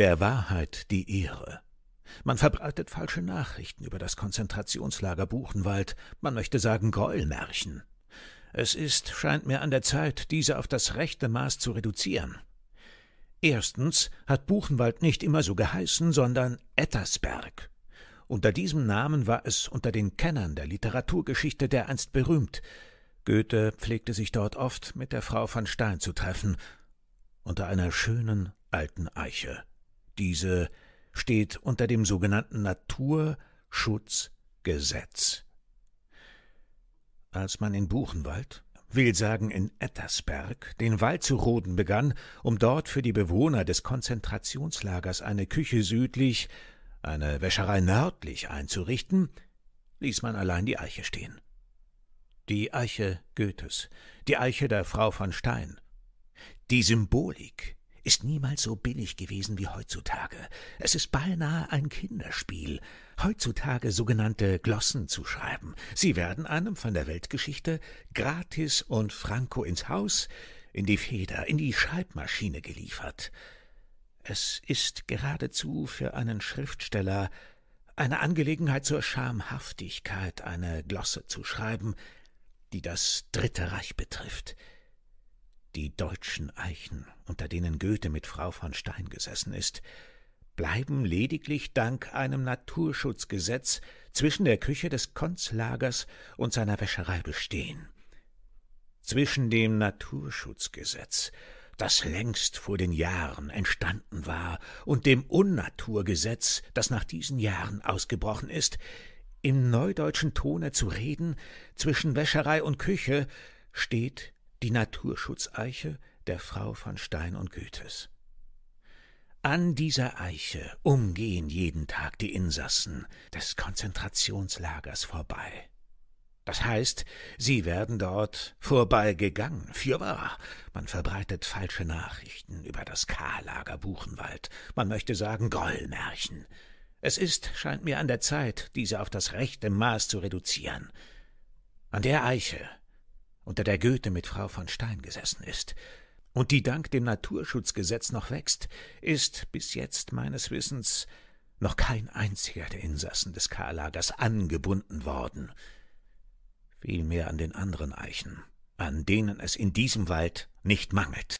der Wahrheit die Ehre. Man verbreitet falsche Nachrichten über das Konzentrationslager Buchenwald, man möchte sagen Gräuelmärchen. Es ist, scheint mir an der Zeit, diese auf das rechte Maß zu reduzieren. Erstens hat Buchenwald nicht immer so geheißen, sondern Ettersberg. Unter diesem Namen war es unter den Kennern der Literaturgeschichte dereinst berühmt. Goethe pflegte sich dort oft mit der Frau von Stein zu treffen, unter einer schönen alten Eiche. Diese steht unter dem sogenannten Naturschutzgesetz. Als man in Buchenwald, will sagen in Ettersberg, den Wald zu roden begann, um dort für die Bewohner des Konzentrationslagers eine Küche südlich, eine Wäscherei nördlich einzurichten, ließ man allein die Eiche stehen. Die Eiche Goethes, die Eiche der Frau von Stein. Die Symbolik, ist niemals so billig gewesen wie heutzutage. Es ist beinahe ein Kinderspiel, heutzutage sogenannte Glossen zu schreiben. Sie werden einem von der Weltgeschichte gratis und franco ins Haus, in die Feder, in die Schreibmaschine geliefert. Es ist geradezu für einen Schriftsteller eine Angelegenheit zur Schamhaftigkeit, eine Glosse zu schreiben, die das Dritte Reich betrifft – die deutschen Eichen, unter denen Goethe mit Frau von Stein gesessen ist, bleiben lediglich dank einem Naturschutzgesetz zwischen der Küche des Konzlagers und seiner Wäscherei bestehen. Zwischen dem Naturschutzgesetz, das längst vor den Jahren entstanden war, und dem Unnaturgesetz, das nach diesen Jahren ausgebrochen ist, im neudeutschen Tone zu reden, zwischen Wäscherei und Küche steht die Naturschutzeiche der Frau von Stein und Goethes. An dieser Eiche umgehen jeden Tag die Insassen des Konzentrationslagers vorbei. Das heißt, sie werden dort vorbeigegangen, fürwahr. Man verbreitet falsche Nachrichten über das K-Lager Buchenwald, man möchte sagen Grollmärchen. Es ist, scheint mir an der Zeit, diese auf das rechte Maß zu reduzieren. An der Eiche unter der Goethe mit Frau von Stein gesessen ist und die dank dem Naturschutzgesetz noch wächst, ist bis jetzt meines Wissens noch kein einziger der Insassen des K-Lagers angebunden worden. Vielmehr an den anderen Eichen, an denen es in diesem Wald nicht mangelt.